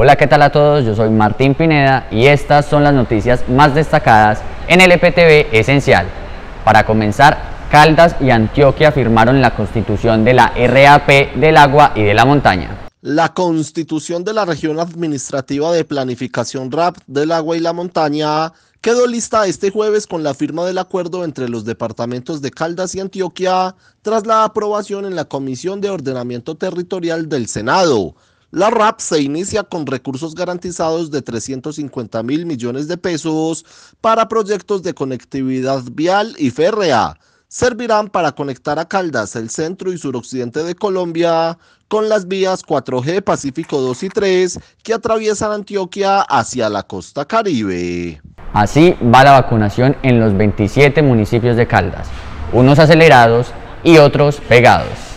Hola, ¿qué tal a todos? Yo soy Martín Pineda y estas son las noticias más destacadas en el EPTV Esencial. Para comenzar, Caldas y Antioquia firmaron la constitución de la RAP del agua y de la montaña. La constitución de la región administrativa de planificación RAP del agua y la montaña quedó lista este jueves con la firma del acuerdo entre los departamentos de Caldas y Antioquia tras la aprobación en la Comisión de Ordenamiento Territorial del Senado. La RAP se inicia con recursos garantizados de 350 mil millones de pesos para proyectos de conectividad vial y férrea. Servirán para conectar a Caldas, el centro y suroccidente de Colombia, con las vías 4G Pacífico 2 y 3 que atraviesan Antioquia hacia la costa caribe. Así va la vacunación en los 27 municipios de Caldas, unos acelerados y otros pegados.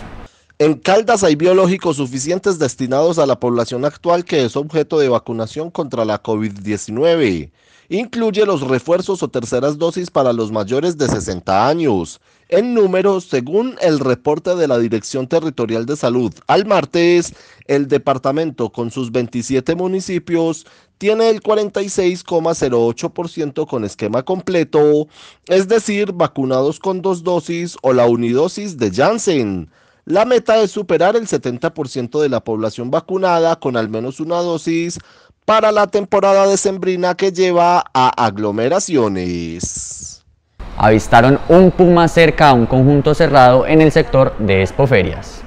En Caldas hay biológicos suficientes destinados a la población actual que es objeto de vacunación contra la COVID-19. Incluye los refuerzos o terceras dosis para los mayores de 60 años. En números, según el reporte de la Dirección Territorial de Salud, al martes, el departamento con sus 27 municipios tiene el 46,08% con esquema completo, es decir, vacunados con dos dosis o la unidosis de Janssen. La meta es superar el 70% de la población vacunada con al menos una dosis para la temporada decembrina que lleva a aglomeraciones. Avistaron un puma cerca a un conjunto cerrado en el sector de Espoferias.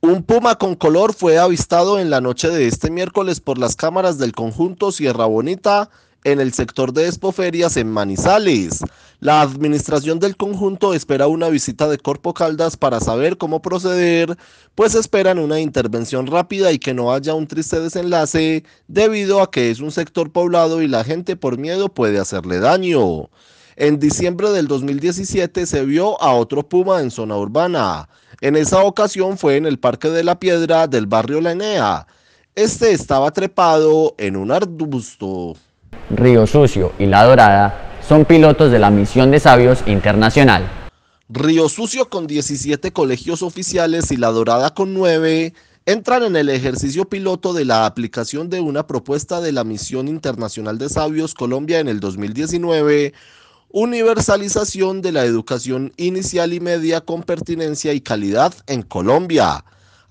Un puma con color fue avistado en la noche de este miércoles por las cámaras del conjunto Sierra Bonita en el sector de Expoferias en Manizales. La administración del conjunto espera una visita de Corpo Caldas para saber cómo proceder, pues esperan una intervención rápida y que no haya un triste desenlace debido a que es un sector poblado y la gente por miedo puede hacerle daño. En diciembre del 2017 se vio a otro puma en zona urbana. En esa ocasión fue en el Parque de la Piedra del barrio La Enea. Este estaba trepado en un arbusto. Río Sucio y La Dorada son pilotos de la Misión de Sabios Internacional. Río Sucio con 17 colegios oficiales y La Dorada con 9 entran en el ejercicio piloto de la aplicación de una propuesta de la Misión Internacional de Sabios Colombia en el 2019, universalización de la educación inicial y media con pertinencia y calidad en Colombia.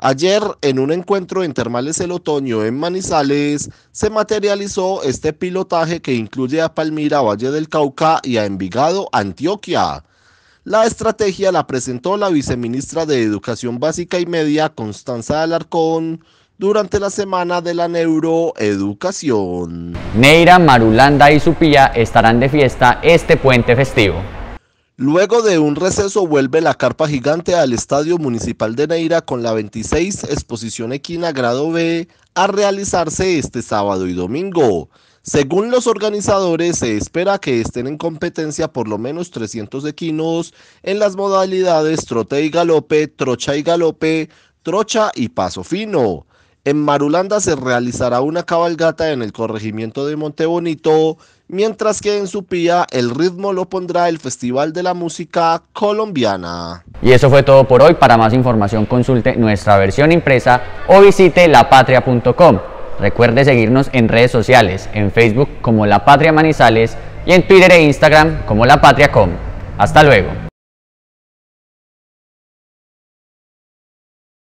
Ayer, en un encuentro en Termales el Otoño en Manizales, se materializó este pilotaje que incluye a Palmira, Valle del Cauca y a Envigado, Antioquia. La estrategia la presentó la viceministra de Educación Básica y Media, Constanza Alarcón, durante la semana de la neuroeducación. Neira, Marulanda y Supía estarán de fiesta este puente festivo. Luego de un receso vuelve la carpa gigante al Estadio Municipal de Neira con la 26 exposición equina grado B a realizarse este sábado y domingo. Según los organizadores, se espera que estén en competencia por lo menos 300 equinos en las modalidades trote y galope, trocha y galope, trocha y paso fino. En Marulanda se realizará una cabalgata en el corregimiento de Montebonito mientras que en su pía el ritmo lo pondrá el Festival de la Música Colombiana. Y eso fue todo por hoy. Para más información consulte nuestra versión impresa o visite lapatria.com. Recuerde seguirnos en redes sociales, en Facebook como La Patria Manizales y en Twitter e Instagram como La Patria Hasta luego.